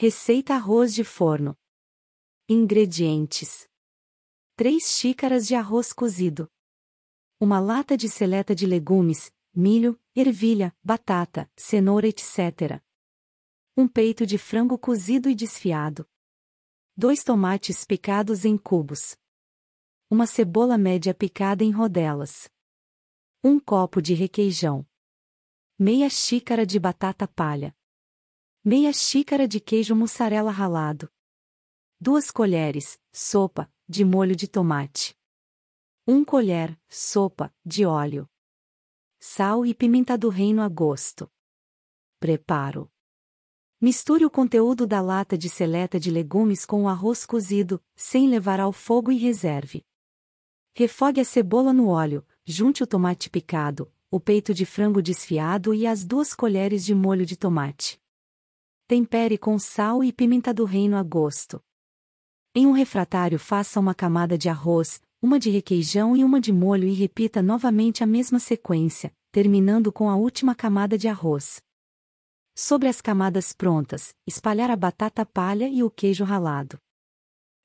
Receita arroz de forno. Ingredientes: 3 xícaras de arroz cozido, uma lata de seleta de legumes, milho, ervilha, batata, cenoura, etc. Um peito de frango cozido e desfiado. Dois tomates picados em cubos. Uma cebola média picada em rodelas. Um copo de requeijão. Meia xícara de batata palha meia xícara de queijo mussarela ralado, duas colheres, sopa, de molho de tomate, um colher, sopa, de óleo, sal e pimenta do reino a gosto. Preparo. Misture o conteúdo da lata de seleta de legumes com o arroz cozido, sem levar ao fogo e reserve. Refogue a cebola no óleo, junte o tomate picado, o peito de frango desfiado e as duas colheres de molho de tomate. Tempere com sal e pimenta do reino a gosto. Em um refratário faça uma camada de arroz, uma de requeijão e uma de molho e repita novamente a mesma sequência, terminando com a última camada de arroz. Sobre as camadas prontas, espalhar a batata palha e o queijo ralado.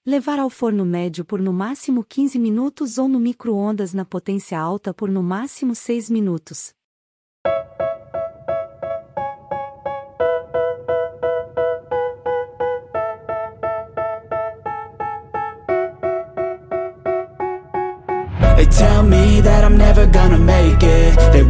Levar ao forno médio por no máximo 15 minutos ou no micro-ondas na potência alta por no máximo 6 minutos. They tell me that I'm never gonna make it they